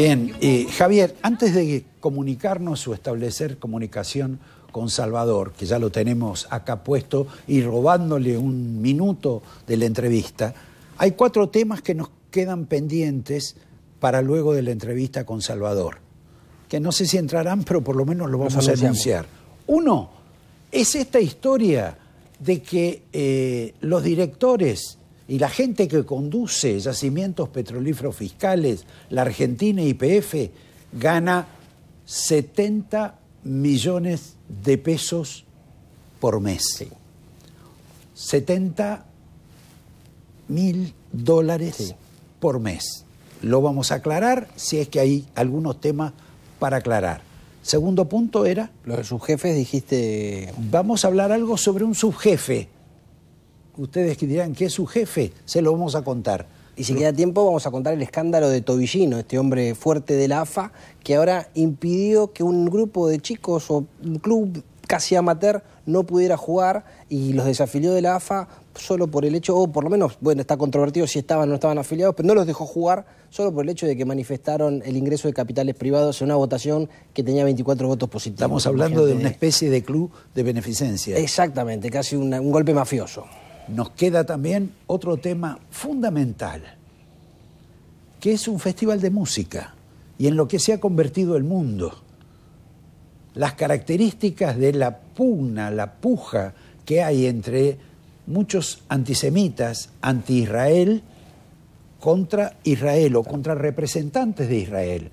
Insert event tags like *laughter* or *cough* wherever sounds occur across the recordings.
Bien, eh, Javier, antes de comunicarnos o establecer comunicación con Salvador, que ya lo tenemos acá puesto y robándole un minuto de la entrevista, hay cuatro temas que nos quedan pendientes para luego de la entrevista con Salvador, que no sé si entrarán, pero por lo menos lo vamos a anunciar. Uno, es esta historia de que eh, los directores y la gente que conduce yacimientos petrolíferos fiscales, la Argentina y YPF, gana 70 millones de pesos por mes. 70 mil dólares por mes. Lo vamos a aclarar si es que hay algunos temas para aclarar. Segundo punto era... Los subjefes dijiste... Vamos a hablar algo sobre un subjefe ustedes que dirán que es su jefe, se lo vamos a contar. Y si queda tiempo, vamos a contar el escándalo de Tobillino, este hombre fuerte de la AFA, que ahora impidió que un grupo de chicos o un club casi amateur no pudiera jugar y los desafilió de la AFA solo por el hecho, o por lo menos, bueno, está controvertido si estaban o no estaban afiliados, pero no los dejó jugar solo por el hecho de que manifestaron el ingreso de capitales privados en una votación que tenía 24 votos positivos. Estamos hablando de una especie de club de beneficencia. Exactamente, casi un golpe mafioso nos queda también otro tema fundamental, que es un festival de música y en lo que se ha convertido el mundo. Las características de la pugna, la puja que hay entre muchos antisemitas, anti-Israel, contra Israel o contra representantes de Israel.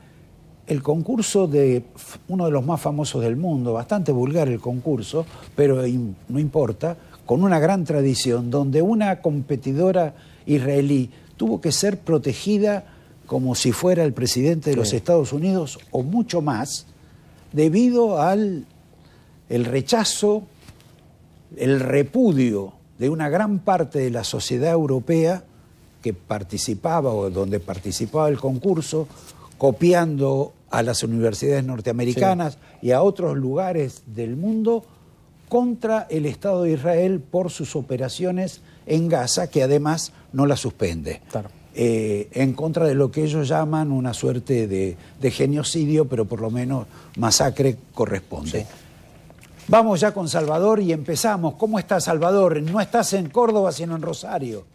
El concurso de uno de los más famosos del mundo, bastante vulgar el concurso, pero no importa, con una gran tradición, donde una competidora israelí tuvo que ser protegida como si fuera el presidente de los Estados Unidos o mucho más, debido al rechazo, el repudio de una gran parte de la sociedad europea que participaba o donde participaba el concurso, copiando a las universidades norteamericanas y a otros lugares del mundo contra el Estado de Israel por sus operaciones en Gaza, que además no la suspende. Eh, en contra de lo que ellos llaman una suerte de, genocidio, pero por lo menos masacre corresponde. Vamos ya con Salvador y empezamos. ¿Cómo está Salvador? No estás en Córdoba, sino en Rosario.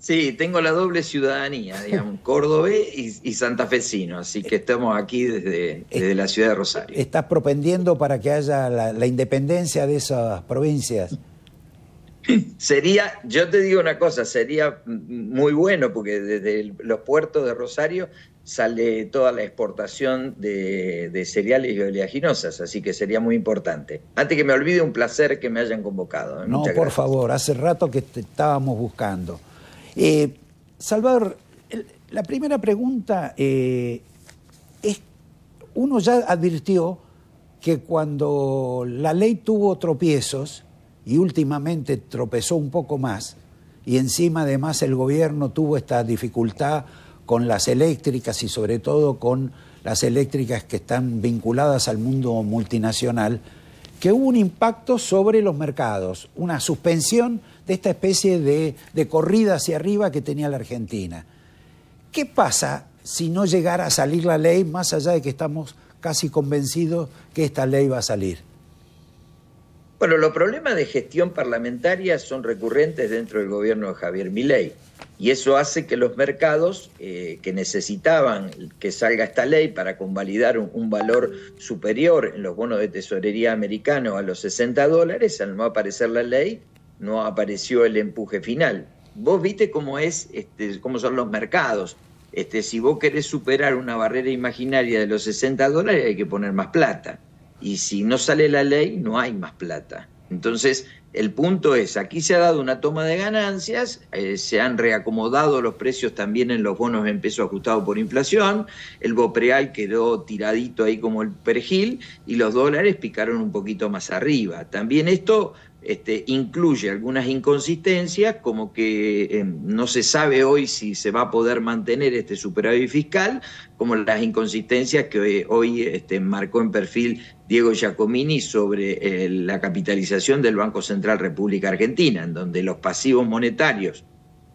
Sí, tengo la doble ciudadanía, digamos, *laughs* Córdoba y, y, santafesino, así que estamos aquí desde, la ciudad de Rosario. ¿Estás propendiendo para que haya la, independencia de esas provincias? Sería, yo te digo una cosa, sería muy bueno porque desde los puertos de Rosario sale toda la exportación de, cereales y oleaginosas, así que sería muy importante. Antes que me olvide, un placer que me hayan convocado. ¿eh? No, por favor, hace rato que te estábamos buscando. Eh, Salvador, la primera pregunta eh, es, uno ya advirtió que cuando la ley tuvo tropiezos, y últimamente tropezó un poco más, y encima además el gobierno tuvo esta dificultad con las eléctricas y sobre todo con las eléctricas que están vinculadas al mundo multinacional, que hubo un impacto sobre los mercados, una suspensión esta especie de, corrida hacia arriba que tenía la Argentina. ¿Qué pasa si no llegara a salir la ley, más allá de que estamos casi convencidos que esta ley va a salir? Bueno, los problemas de gestión parlamentaria son recurrentes dentro del gobierno de Javier Milei y eso hace que los mercados eh, que necesitaban que salga esta ley para convalidar un, valor superior en los bonos de tesorería americano a los 60 dólares, al no aparecer la ley, no apareció el empuje final. Vos viste cómo es, este, cómo son los mercados. Este, si vos querés superar una barrera imaginaria de los 60 dólares, hay que poner más plata. Y si no sale la ley, no hay más plata. Entonces, el punto es, aquí se ha dado una toma de ganancias, eh, se han reacomodado los precios también en los bonos en peso ajustado por inflación, el Bopreal quedó tiradito ahí como el perejil y los dólares picaron un poquito más arriba. También esto este, incluye algunas inconsistencias, como que em, no se sabe hoy si se va a poder mantener este superávit fiscal, como las inconsistencias que hoy, este, marcó en perfil Diego Giacomini sobre eh, la capitalización del Banco Central República Argentina, en donde los pasivos monetarios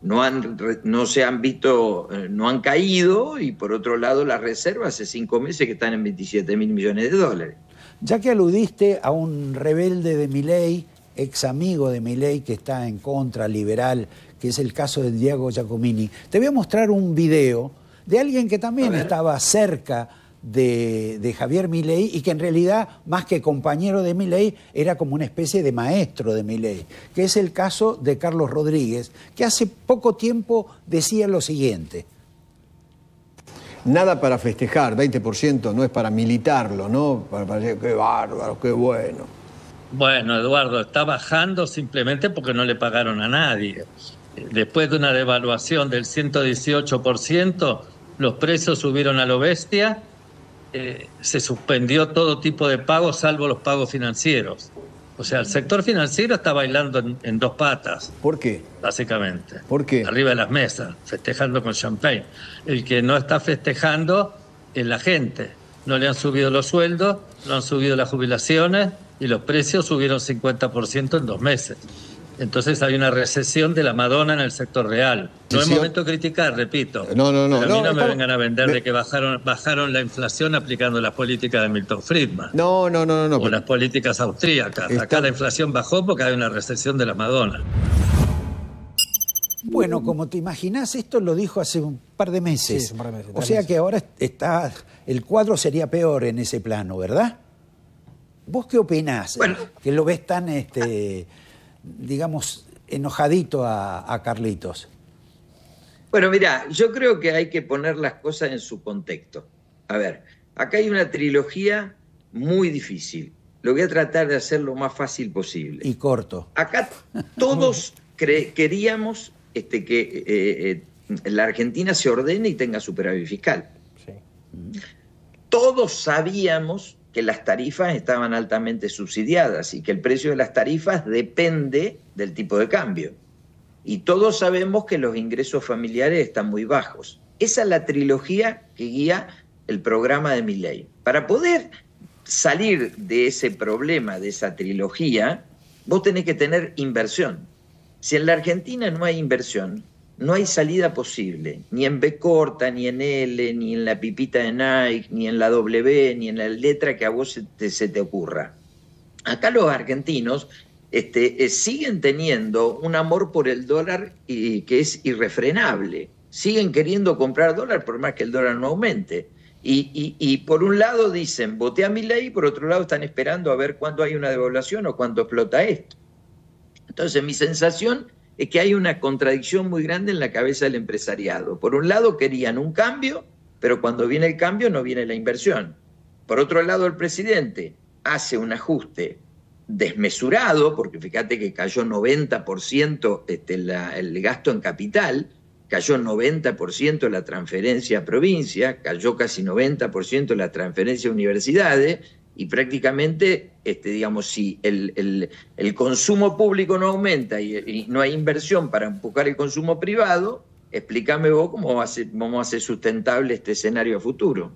no, han, no se han visto, eh, no han caído, y por otro lado las reservas hace cinco meses que están en 27 mil millones de dólares. Ya que aludiste a un rebelde de mi ley, ex amigo de Milei que está en contra, liberal, que es el caso de Diego Giacomini. Te voy a mostrar un video de alguien que también estaba cerca de, Javier Milei y que en realidad, más que compañero de Milei, era como una especie de maestro de Milei, que es el caso de Carlos Rodríguez, que hace poco tiempo decía lo siguiente. Nada para festejar, 20% no es para militarlo, ¿no? Para, para decir, qué bárbaro, qué bueno. Bueno, Eduardo, está bajando simplemente porque no le pagaron a nadie. Después de una devaluación del 118%, los precios subieron a lo bestia, eh, se suspendió todo tipo de pagos salvo los pagos financieros. O sea, el sector financiero está bailando en, en, dos patas. ¿Por qué? Básicamente. ¿Por qué? Arriba de las mesas, festejando con champagne. El que no está festejando es la gente. No le han subido los sueldos, no han subido las jubilaciones, y los precios subieron 50% en dos meses. Entonces hay una recesión de la Madonna en el sector real. No es momento de criticar, repito. No, no, no. a mí no, me vengan a vender de que bajaron, bajaron la inflación aplicando las políticas de Milton Friedman. No, no, no, no. no o las políticas austríacas. Acá la inflación bajó porque hay una recesión de la Madonna. Bueno, como te imaginas, esto lo dijo hace un par de meses. o sea que ahora está, el cuadro sería peor en ese plano, ¿verdad? ¿Vos qué opinás? Que lo ves tan, este, digamos, enojadito a, Carlitos. Bueno, mira, yo creo que hay que poner las cosas en su contexto. A ver, acá hay una trilogía muy difícil. Lo voy a tratar de hacer lo más fácil posible. Y corto. Acá *laughs* todos queríamos este, que eh, eh, la Argentina se ordene y tenga superávit fiscal. Sí. Todos sabíamos que las tarifas estaban altamente subsidiadas y que el precio de las tarifas depende del tipo de cambio. Y todos sabemos que los ingresos familiares están muy bajos. Esa es la trilogía que guía el programa de mi ley. Para poder salir de ese problema, de esa trilogía, vos tenés que tener inversión. Si en la Argentina no hay inversión, no hay salida posible, ni en B corta, ni en L, ni en la pipita de Nike, ni en la W, ni en la letra que a vos se te, ocurra. Acá los argentinos este, eh, siguen teniendo un amor por el dólar y, que es irrefrenable. Siguen queriendo comprar dólar por más que el dólar no aumente. Y, por un lado dicen, voté a mi ley, por otro lado están esperando a ver cuándo hay una devaluación o cuándo explota esto. Entonces mi sensación es que hay una contradicción muy grande en la cabeza del empresariado. Por un lado querían un cambio, pero cuando viene el cambio no viene la inversión. Por otro lado, el presidente hace un ajuste desmesurado, porque fíjate que cayó 90% este, el gasto en capital, cayó 90% la transferencia a provincia, cayó casi 90% la transferencia a universidades, y prácticamente, este, digamos, si el, consumo público no aumenta y, no hay inversión para empujar el consumo privado, explícame vos cómo va a ser, cómo sustentable este escenario a futuro.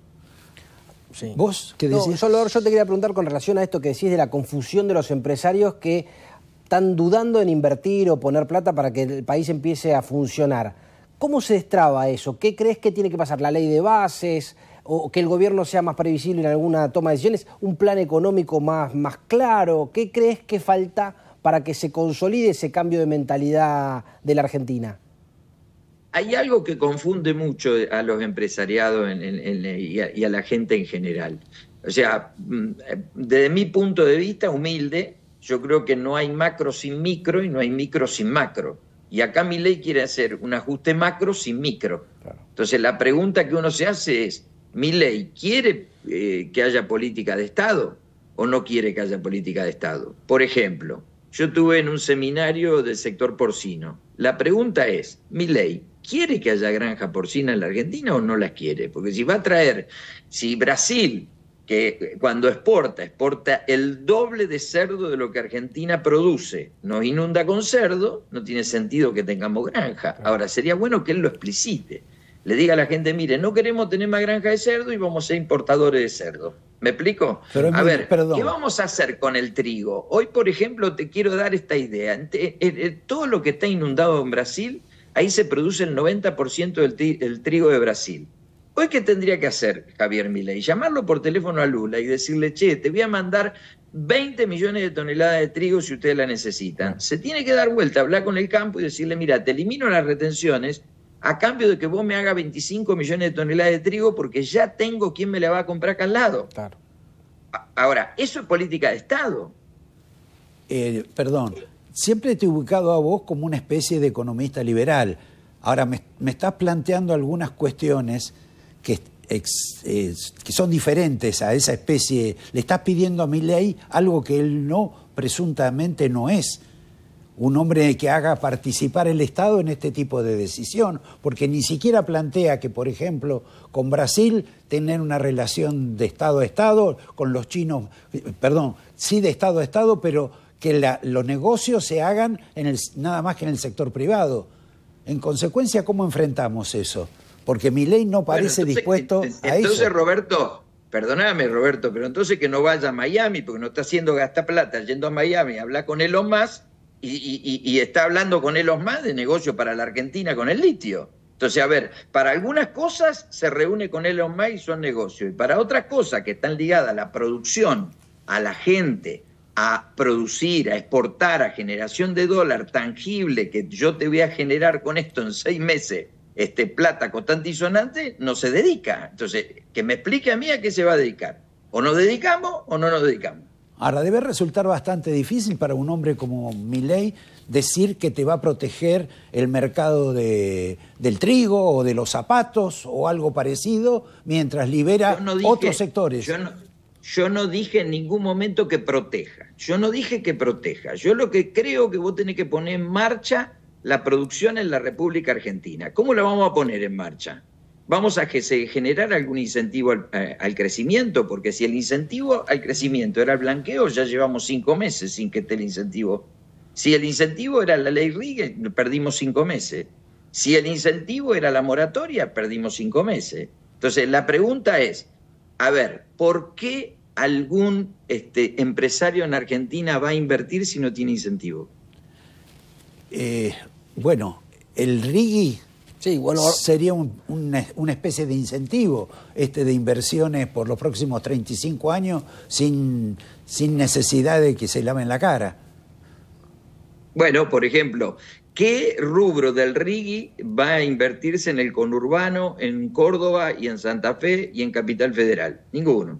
Sí. ¿Vos qué decís? solo, yo te quería preguntar con relación a esto que decís de la confusión de los empresarios que están dudando en invertir o poner plata para que el país empiece a funcionar. ¿Cómo se destraba eso? ¿Qué crees que tiene que pasar? ¿La ley de bases? o que el gobierno sea más previsible en alguna toma de decisiones, un plan económico más, más claro? ¿Qué crees que falta para que se consolide ese cambio de mentalidad de la Argentina? Hay algo que confunde mucho a los empresariados y, a, la gente en general. O sea, mm, desde mi punto de vista humilde, yo creo que no hay macro sin micro y no hay micro sin macro. Y acá mi ley quiere hacer un ajuste macro sin micro. Entonces la pregunta que uno se hace es, ¿Mi ley quiere eh, que haya política de Estado o no quiere que haya política de Estado. Por ejemplo, yo tuve en un seminario del sector porcino. La pregunta es, ley ¿quiere que haya granja porcina en la Argentina o no la quiere? Porque si va a traer, si Brasil, que cuando exporta, exporta el doble de cerdo de lo que Argentina produce, nos inunda con cerdo, no tiene sentido que tengamos granja. Ahora, sería bueno que él lo explicite le diga a la gente, mire, no queremos tener más granja de cerdo y vamos a ser importadores de cerdo. ¿Me explico? a ver, ¿qué vamos a hacer con el trigo? Hoy, por ejemplo, te quiero dar esta idea. Eh, eh, todo lo que está inundado en Brasil, ahí se produce el 90% del trigo de Brasil. Hoy, ¿qué tendría que hacer Javier Milei? Llamarlo por teléfono a Lula y decirle, che, te voy a mandar 20 millones de toneladas de trigo si ustedes la necesitan. Se tiene que dar vuelta, hablar con el campo y decirle, mira, te elimino las retenciones, a cambio de que vos me haga 25 millones de toneladas de trigo porque ya tengo quien me la va a comprar acá al lado. Ahora, eso es política de Estado. Eh, perdón, siempre te he ubicado a vos como una especie de economista liberal. Ahora, me, estás planteando algunas cuestiones que, que, son diferentes a esa especie. Le estás pidiendo a mi ley algo que él no, presuntamente no es un hombre que haga participar el Estado en este tipo de decisión, porque ni siquiera plantea que, por ejemplo, con Brasil tener una relación de Estado a Estado, con los chinos, perdón, sí de Estado a Estado, pero que la, los negocios se hagan en el, nada más que en el sector privado. En consecuencia, ¿cómo enfrentamos eso? Porque mi ley no parece dispuesto a eso. Entonces, Roberto, perdóname, Roberto, pero entonces que no vaya a Miami, porque no está haciendo gasta plata yendo a Miami, habla con o más y, está hablando con Elon Musk de negocio para la Argentina con el litio. Entonces, a ver, para algunas cosas se reúne con Elon Musk y son negocios, y para otras cosas que están ligadas a la producción, a la gente, a producir, a exportar, a generación de dólar tangible que yo te voy a generar con esto en seis meses, este, plata constante y sonante, no se dedica. Entonces, que me explique a mí a qué se va a dedicar. O nos dedicamos o no nos dedicamos. Ahora, debe resultar bastante difícil para un hombre como Milley decir que te va a proteger el mercado de, del trigo o de los zapatos o algo parecido mientras libera otros sectores. Yo no, yo no dije en ningún momento que proteja. Yo no dije que proteja. Yo lo que creo que vos tenés que poner en marcha la producción en la República Argentina. ¿Cómo la vamos a poner en marcha? vamos a que se generar algún incentivo eh, al, crecimiento, porque si el incentivo al crecimiento era el blanqueo, ya llevamos cinco meses sin que esté el incentivo. Si el incentivo era la ley Rigue, perdimos cinco meses. Si el incentivo era la moratoria, perdimos cinco meses. Entonces, la pregunta es, a ver, ¿por qué algún este, empresario en Argentina va a invertir si no tiene incentivo? Eh, bueno, el RIGI Sí, sería una especie de incentivo este de inversiones por los próximos 35 años sin, sin necesidad de que se laven la cara. Bueno, por ejemplo, ¿qué rubro del RIGI va a invertirse en el conurbano, en Córdoba y en Santa Fe y en Capital Federal? Ninguno.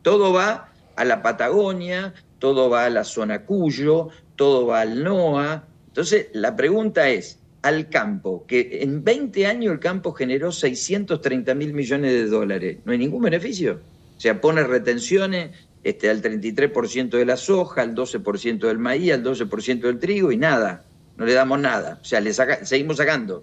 Todo va a la Patagonia, todo va a la zona Cuyo, todo va al NOA. Entonces, la pregunta es, al campo, que en 20 años el campo generó 630 mil millones de dólares. No hay ningún beneficio. O sea, pone retenciones este, al 33% de la soja, al 12% del maíz, al 12% del trigo y nada. No le damos nada. O sea, le seguimos sacando.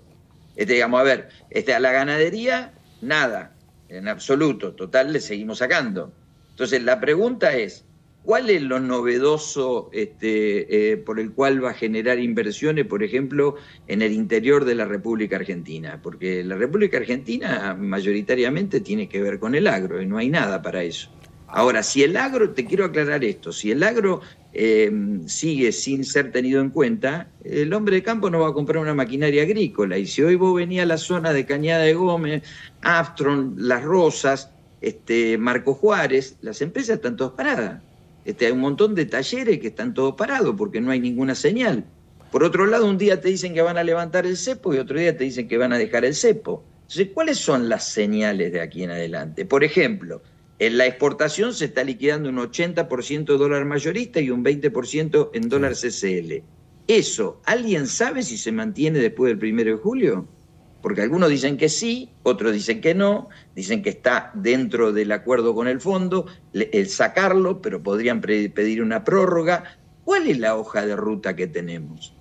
Este, digamos, a ver, este, a la ganadería, nada. En absoluto. Total, le seguimos sacando. Entonces, la pregunta es, ¿Cuál es lo novedoso este, eh, por el cual va a generar inversiones, por ejemplo, en el interior de la República Argentina? Porque la República Argentina mayoritariamente tiene que ver con el agro y no hay nada para eso. Ahora, si el agro, te quiero aclarar esto, si el agro em, sigue sin ser tenido en cuenta, el hombre de campo no va a comprar una maquinaria agrícola. Y si hoy vos venía a la zona de Cañada de Gómez, Aftron, Las Rosas, este, Marco Juárez, las empresas están todas paradas este, hay un montón de talleres que están todos parados porque no hay ninguna señal. Por otro lado, un día te dicen que van a levantar el cepo y otro día te dicen que van a dejar el cepo. Entonces, ¿cuáles son las señales de aquí en adelante? Por ejemplo, en la exportación se está liquidando un 80% dólar mayorista y un 20% en dólar CCL. Eso, ¿alguien sabe si se mantiene después del primero de julio? Porque algunos dicen que sí, otros dicen que no, dicen que está dentro del acuerdo con el fondo, el sacarlo, pero podrían pedir una prórroga. ¿Cuál es la hoja de ruta que tenemos?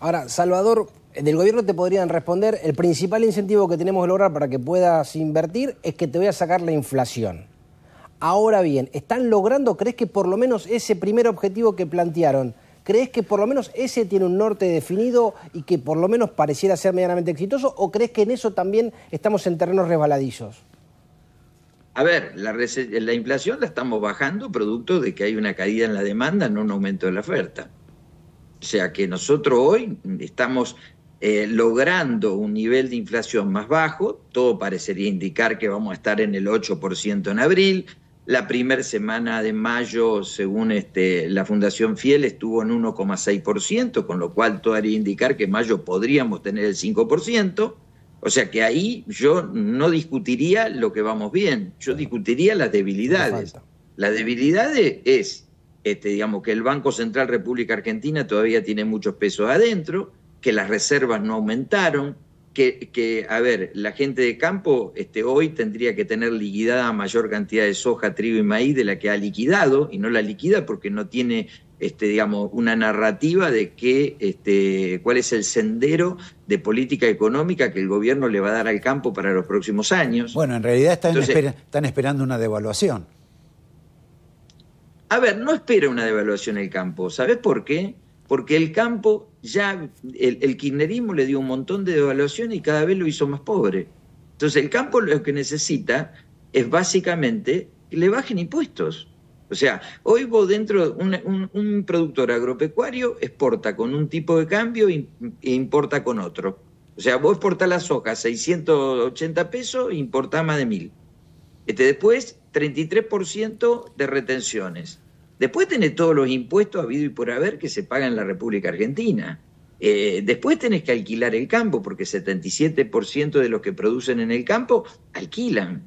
Ahora, Salvador, eh, del gobierno te podrían responder, el principal incentivo que tenemos que lograr para que puedas invertir es que te voy a sacar la inflación. Ahora bien, ¿están logrando, crees que por lo menos ese primer objetivo que plantearon, ¿Crees que por lo menos ese tiene un norte definido y que por lo menos pareciera ser medianamente exitoso? ¿O crees que en eso también estamos en terrenos resbaladizos? A ver, la, inflación la estamos bajando producto de que hay una caída en la demanda, no un aumento de la oferta. O sea que nosotros hoy estamos eh, logrando un nivel de inflación más bajo, todo parecería indicar que vamos a estar en el 8% en abril, la primera semana de mayo, según este, la Fundación Fiel, estuvo en 1,6%, con lo cual todo haría indicar que en mayo podríamos tener el 5%. O sea que ahí yo no discutiría lo que vamos bien, yo discutiría las debilidades. Las debilidades es, este, digamos, que el Banco Central República Argentina todavía tiene muchos pesos adentro, que las reservas no aumentaron, que, a ver, la gente de campo este, hoy tendría que tener liquidada mayor cantidad de soja, trigo y maíz de la que ha liquidado, y no la liquida porque no tiene este, digamos, una narrativa de que, este, cuál es el sendero de política económica que el gobierno le va a dar al campo para los próximos años. Bueno, en realidad están, están esperando una devaluación. A ver, no espera una devaluación el campo. ¿Sabes por qué? Porque el campo ya el, el kirchnerismo le dio un montón de devaluación y cada vez lo hizo más pobre. Entonces el campo lo que necesita es básicamente que le bajen impuestos. O sea, hoy vos dentro, un, un, productor agropecuario exporta con un tipo de cambio e importa con otro. O sea, vos exportás la soja 680 pesos e importás más de 1000. Este, después, 33% de retenciones. Después tenés todos los impuestos habido y por haber que se pagan en la República Argentina. Eh, después tenés que alquilar el campo, porque 77% de los que producen en el campo alquilan.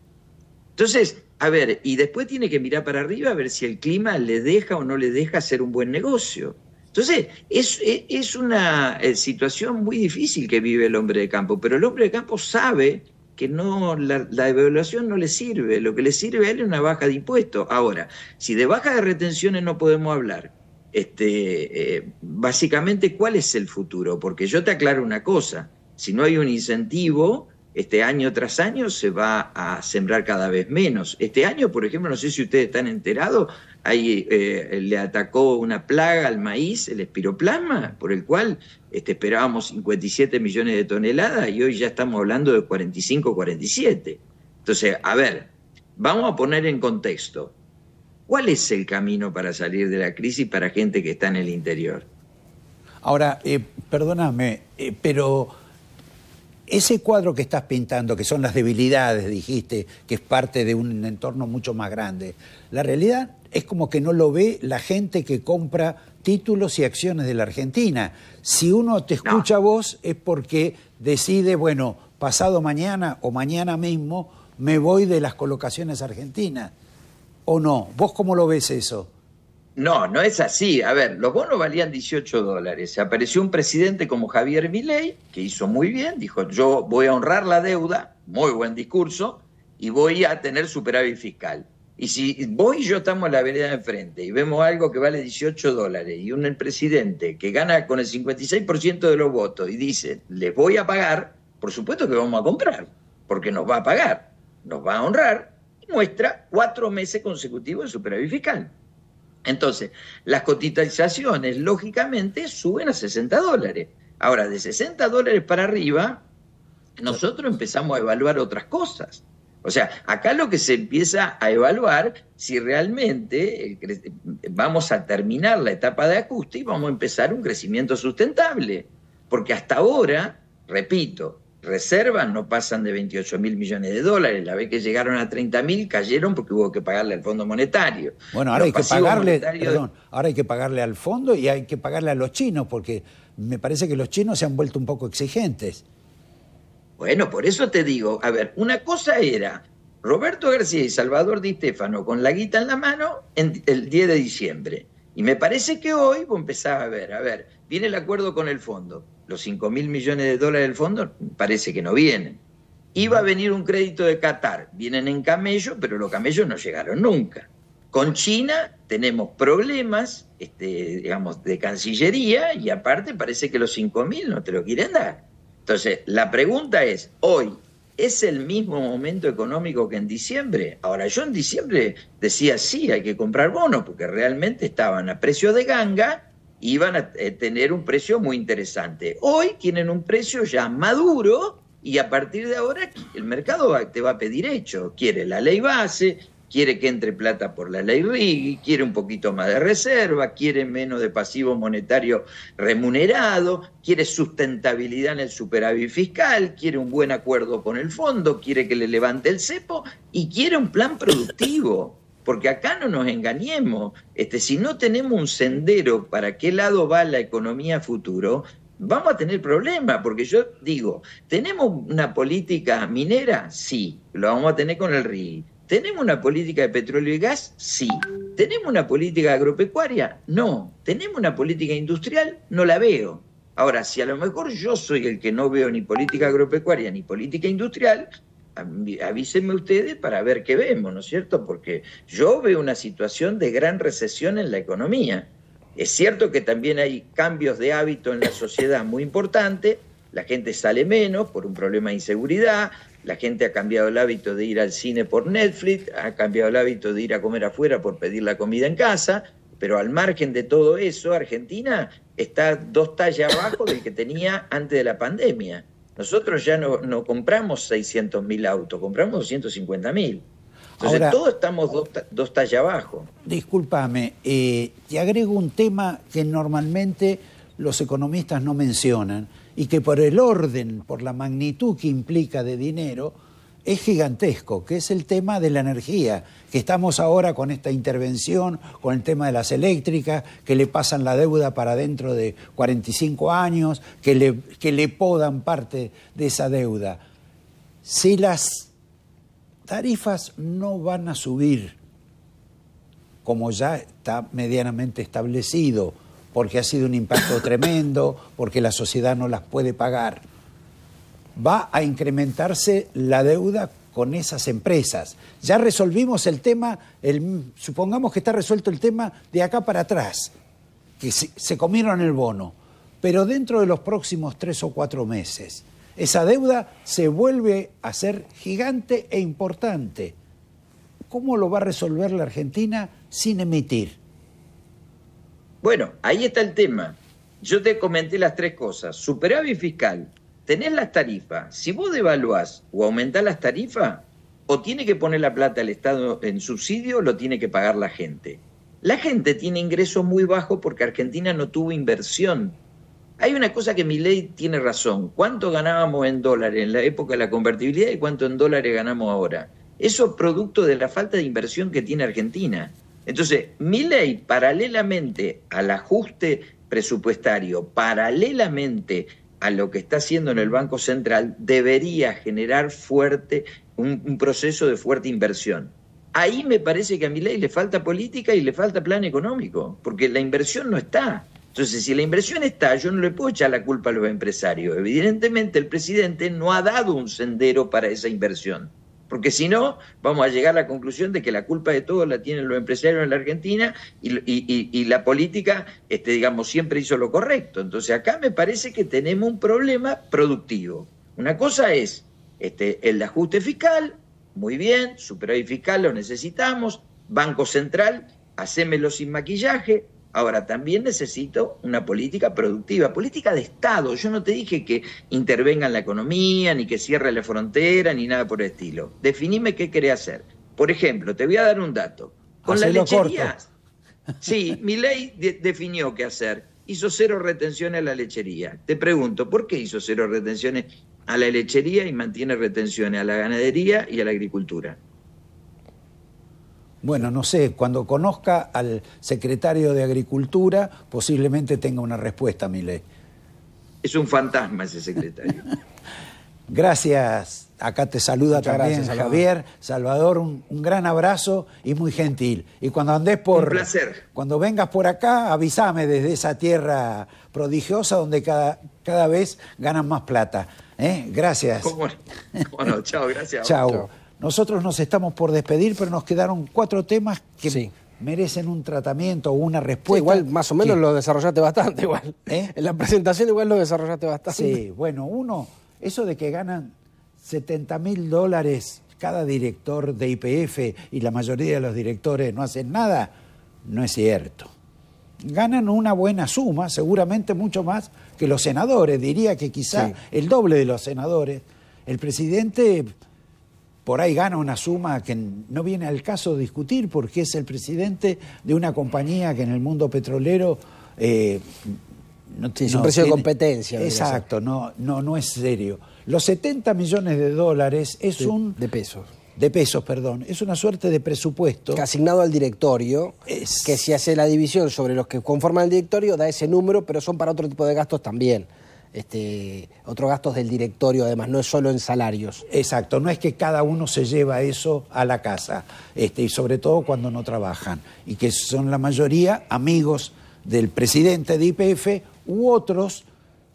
Entonces, a ver, y después tiene que mirar para arriba a ver si el clima le deja o no le deja hacer un buen negocio. Entonces, es una eh, situación muy difícil que vive el hombre de campo, pero el hombre de campo sabe que no, la, devaluación no le sirve, lo que le sirve a él es una baja de impuestos. Ahora, si de baja de retenciones no podemos hablar, este, eh, básicamente, ¿cuál es el futuro? Porque yo te aclaro una cosa, si no hay un incentivo, este año tras año se va a sembrar cada vez menos. Este año, por ejemplo, no sé si ustedes están enterados, ahí eh, le atacó una plaga al maíz, el espiroplasma, por el cual este, esperábamos 57 millones de toneladas y hoy ya estamos hablando de 45, 47. Entonces, a ver, vamos a poner en contexto, ¿cuál es el camino para salir de la crisis para gente que está en el interior? Ahora, eh, perdóname, eh, pero ese cuadro que estás pintando, que son las debilidades, dijiste, que es parte de un entorno mucho más grande, la realidad es como que no lo ve la gente que compra títulos y acciones de la Argentina. Si uno te escucha vos es porque decide, bueno, pasado mañana o mañana mismo me voy de las colocaciones argentinas. ¿O no? ¿Vos cómo lo ves eso? No, no es así. A ver, los bonos valían 18 dólares. Apareció un presidente como Javier Milei, que hizo muy bien, dijo, yo voy a honrar la deuda, muy buen discurso, y voy a tener superávit fiscal. Y si vos y yo estamos en la vereda de enfrente y vemos algo que vale 18 dólares y un presidente que gana con el 56% de los votos y dice, les voy a pagar, por supuesto que vamos a comprar, porque nos va a pagar, nos va a honrar, y muestra cuatro meses consecutivos de superávit fiscal. Entonces, las cotizaciones, lógicamente, suben a 60 dólares. Ahora, de 60 dólares para arriba, nosotros empezamos a evaluar otras cosas. O sea, acá lo que se empieza a evaluar si realmente eh, vamos a terminar la etapa de ajuste y vamos a empezar un crecimiento sustentable. Porque hasta ahora, repito, reservas no pasan de 28 mil millones de dólares. La vez que llegaron a 30 mil cayeron porque hubo que pagarle al Fondo Monetario. Bueno, ahora hay que pagarle, ahora hay que pagarle al fondo y hay que pagarle a los chinos porque me parece que los chinos se han vuelto un poco exigentes. Bueno, por eso te digo, a ver, una cosa era Roberto García y Salvador Di Stefano con la guita en la mano el 10 de diciembre. Y me parece que hoy vos empezás a ver, a ver, viene el acuerdo con el fondo los 5 mil millones de dólares del fondo parece que no vienen. Iba a venir un crédito de Qatar, vienen en camello, pero los camellos no llegaron nunca. Con China tenemos problemas, este, digamos, de Cancillería y aparte parece que los 5 mil no te lo quieren dar. Entonces, la pregunta es, hoy, ¿es el mismo momento económico que en diciembre? Ahora, yo en diciembre decía, sí, hay que comprar bonos, porque realmente estaban a precio de ganga, van a eh, tener un precio muy interesante. Hoy tienen un precio ya maduro y a partir de ahora el mercado te va a pedir hecho. Quiere la ley base, quiere que entre plata por la ley RIGI, quiere un poquito más de reserva, quiere menos de pasivo monetario remunerado, quiere sustentabilidad en el superávit fiscal, quiere un buen acuerdo con el fondo, quiere que le levante el cepo y quiere un plan productivo. Porque acá no nos engañemos, este, si no tenemos un sendero para qué lado va la economía futuro, vamos a tener problemas, porque yo digo, ¿tenemos una política minera? Sí, lo vamos a tener con el RI. ¿Tenemos una política de petróleo y gas? Sí. ¿Tenemos una política agropecuaria? No. ¿Tenemos una política industrial? No la veo. Ahora, si a lo mejor yo soy el que no veo ni política agropecuaria ni política industrial, avísenme ustedes para ver qué vemos, ¿no es cierto? Porque yo veo una situación de gran recesión en la economía. Es cierto que también hay cambios de hábito en la sociedad muy importantes, la gente sale menos por un problema de inseguridad, la gente ha cambiado el hábito de ir al cine por Netflix, ha cambiado el hábito de ir a comer afuera por pedir la comida en casa, pero al margen de todo eso, Argentina está dos tallas abajo del que tenía antes de la pandemia. Nosotros ya no, compramos compramos 600.000 autos, compramos 250.000. Entonces todos estamos dos, tallas abajo. Disculpame, eh, te agrego un tema que normalmente los economistas no mencionan y que por el orden, por la magnitud que implica de dinero, es gigantesco, que es el tema de la energía, que estamos ahora con esta intervención, con el tema de las eléctricas, que le pasan la deuda para dentro de 45 años, que le, que le podan parte de esa deuda. Si las tarifas no van a subir, como ya está medianamente establecido, porque ha sido un impacto tremendo, porque la sociedad no las puede pagar, va a incrementarse la deuda con esas empresas. Ya resolvimos el tema, supongamos que está resuelto el tema de acá para atrás, que se, se comieron el bono, pero dentro de los próximos tres o cuatro meses, esa deuda se vuelve a ser gigante e importante. ¿Cómo lo va a resolver la Argentina sin emitir? Bueno, ahí está el tema. Yo te comenté las tres cosas. Superávit fiscal, tenés las tarifas. Si vos devaluás o aumentás las tarifas, o tiene que poner la plata al Estado en subsidio o lo tiene que pagar la gente. La gente tiene ingresos muy bajos porque Argentina no tuvo inversión. Hay una cosa que mi ley tiene razón. ¿Cuánto ganábamos en dólares en la época de la convertibilidad y cuánto en dólares ganamos ahora? Eso es producto de la falta de inversión que tiene Argentina. Entonces, mi ley, paralelamente al ajuste presupuestario, paralelamente a lo que está haciendo en el Banco Central debería generar fuerte, un, proceso de fuerte inversión. Ahí me parece que a mi ley le falta política y le falta plan económico, porque la inversión no está. Entonces, si la inversión está, yo no le puedo echar la culpa a los empresarios. Evidentemente, el presidente no ha dado un sendero para esa inversión porque si no, vamos a llegar a la conclusión de que la culpa de todo la tienen los empresarios en la Argentina y, la política, este, digamos, siempre hizo lo correcto. Entonces acá me parece que tenemos un problema productivo. Una cosa es este, el ajuste fiscal, muy bien, superávit fiscal lo necesitamos, Banco Central, hacémelo sin maquillaje, Ahora, también necesito una política productiva, política de Estado. Yo no te dije que intervenga en la economía, ni que cierre la frontera, ni nada por el estilo. Definime qué quería hacer. Por ejemplo, te voy a dar un dato. Con la lechería. Sí, mi ley definió qué hacer. Hizo cero retenciones a la lechería. Te pregunto, ¿por qué hizo cero retenciones a la lechería y mantiene retenciones a la ganadería y a la agricultura? Bueno, no sé, cuando conozca al secretario de Agricultura, posiblemente tenga una respuesta, ley. Es un fantasma ese secretario. *laughs* gracias. Acá te saluda también Javier. Salvador, un, gran abrazo y muy gentil. Y cuando andes por. Un placer. Cuando vengas por acá, avísame desde esa tierra prodigiosa donde cada, cada vez ganan más plata. ¿Eh? Gracias. bueno *laughs* chao, gracias. chao. Nosotros nos estamos por despedir, pero nos quedaron cuatro temas que merecen un tratamiento o una respuesta. igual, más o menos lo desarrollaste bastante, igual. ¿Eh? En la presentación igual lo desarrollaste bastante. Sí, bueno, uno, eso de que ganan 70 mil dólares cada director de IPF y la mayoría de los directores no hacen nada, no es cierto. Ganan una buena suma, seguramente mucho más que los senadores, diría que quizá el doble de los senadores. El presidente por ahí gana una suma que no viene al caso de discutir porque es el presidente de una compañía que en el mundo petrolero... Eh, no, tiene... es un precio tiene, de competencia. Exacto, no, no, no es serio. Los 70 millones de dólares es un... De pesos de pesos, perdón, es una suerte de presupuesto. Asignado al directorio, es... que si hace la división sobre los que conforman el directorio, da ese número, pero son para otro tipo de gastos también este, otros gastos del directorio, además, no es solo en salarios. Exacto, no es que cada uno se lleva eso a la casa, este, y sobre todo cuando no trabajan, y que son la mayoría amigos del presidente de IPF u otros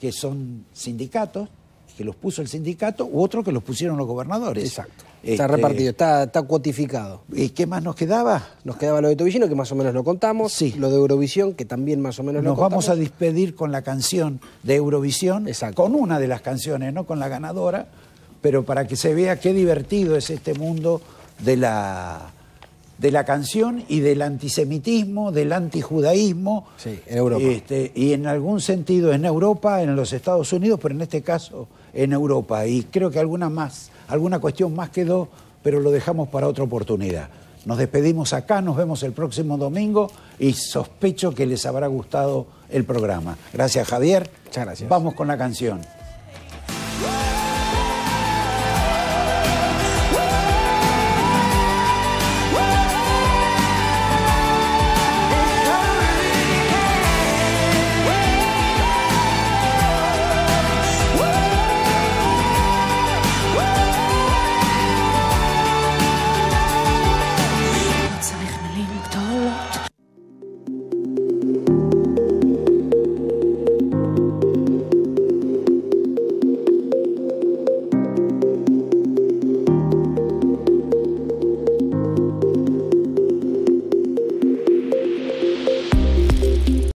que son sindicatos que los puso el sindicato u otro que los pusieron los gobernadores. Exacto. está este, repartido, está, está cuotificado. ¿Y qué más nos quedaba? Nos quedaba lo de Tobillino, que más o menos lo contamos. Sí. Lo de Eurovisión, que también más o menos lo contamos. Nos vamos a despedir con la canción de Eurovisión, Exacto. con una de las canciones, no con la ganadora, pero para que se vea qué divertido es este mundo de la de la canción y del antisemitismo, del antijudaísmo. Sí, en Europa. Este, y en algún sentido en Europa, en los Estados Unidos, pero en este caso en Europa y creo que alguna más, alguna cuestión más quedó, pero lo dejamos para otra oportunidad. Nos despedimos acá, nos vemos el próximo domingo y sospecho que les habrá gustado el programa. Gracias Javier. Muchas gracias. Vamos con la canción.